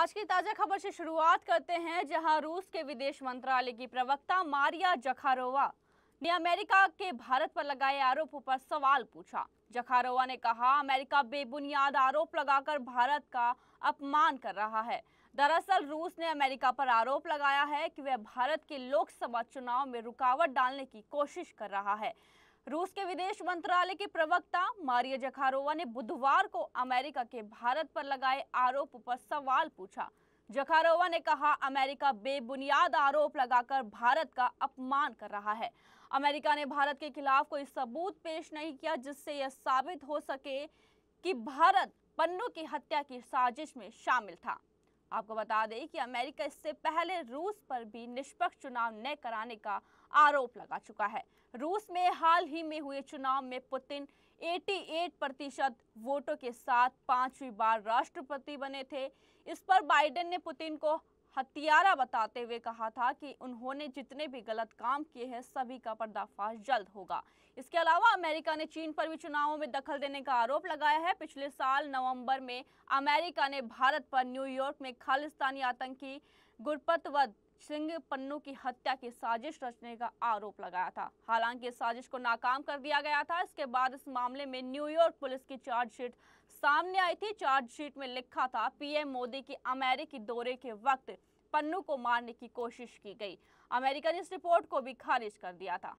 आज की ताज़ा खबर से शुरुआत करते हैं जहां रूस के विदेश मंत्रालय की प्रवक्ता मारिया जखारोवा ने अमेरिका के भारत पर लगाए आरोपों पर सवाल पूछा जखारोवा ने कहा अमेरिका बेबुनियाद आरोप लगाकर भारत का अपमान कर रहा है दरअसल रूस ने अमेरिका पर आरोप लगाया है कि वह भारत के लोकसभा चुनाव में रुकावट डालने की कोशिश कर रहा है रूस के विदेश मंत्रालय के प्रवक्ता मारिया जखारोवा ने बुधवार को अमेरिका के भारत पर लगाए आरोप पर सवाल पूछा जखारोवा ने कहा अमेरिका बेबुनियाद आरोप लगाकर भारत का अपमान कर रहा है अमेरिका ने भारत के खिलाफ कोई सबूत पेश नहीं किया जिससे यह साबित हो सके कि भारत पन्नों की हत्या की साजिश में शामिल था आपको बता दें कि अमेरिका इससे पहले रूस पर भी निष्पक्ष चुनाव न कराने का आरोप लगा चुका है रूस में हाल ही में हुए चुनाव में पुतिन 88 प्रतिशत वोटों के साथ पांचवी बार राष्ट्रपति बने थे इस पर बाइडेन ने पुतिन को हत्यारा बताते हुए कहा था कि उन्होंने जितने भी गलत काम किए हैं सभी का पर्दाफाश जल्द होगा इसके अलावा अमेरिका ने चीन पर भी चुनावों में दखल देने का आरोप लगाया है पिछले साल नवंबर में अमेरिका ने भारत पर न्यूयॉर्क में खालिस्तानी आतंकी गुरपतवद सिंह पन्नू की हत्या की साजिश रचने का आरोप लगाया था हालांकि इस साजिश को नाकाम कर दिया गया था इसके बाद इस मामले में न्यूयॉर्क पुलिस की चार्जशीट सामने आई थी चार्जशीट में लिखा था पीएम मोदी की अमेरिकी दौरे के वक्त पन्नू को मारने की कोशिश की गई अमेरिका ने इस रिपोर्ट को भी खारिज कर दिया था